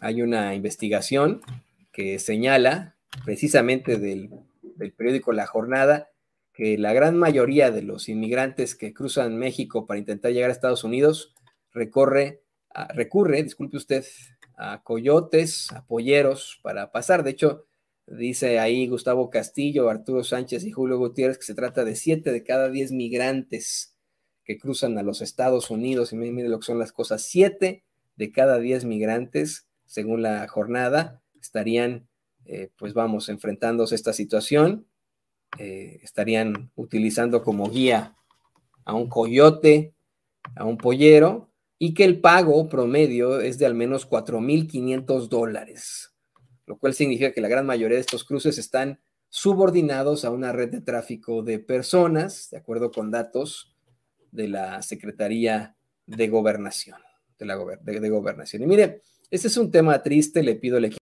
hay una investigación que señala precisamente del, periódico La Jornada que la gran mayoría de los inmigrantes que cruzan México para intentar llegar a Estados Unidos recorre, recurre, disculpe usted, a coyotes, a polleros para pasar. De hecho, dice ahí Gustavo Castillo, Arturo Sánchez y Julio Gutiérrez que se trata de siete de cada diez migrantes que cruzan a los Estados Unidos. Y mire, lo que son las cosas, siete de cada diez migrantes según la jornada, estarían, eh, pues vamos, enfrentándose a esta situación, eh, estarían utilizando como guía a un coyote, a un pollero, y que el pago promedio es de al menos 4.500 dólares, lo cual significa que la gran mayoría de estos cruces están subordinados a una red de tráfico de personas, de acuerdo con datos de la Secretaría de Gobernación de, la de, gobernación. Y mire, este es un tema triste, le pido al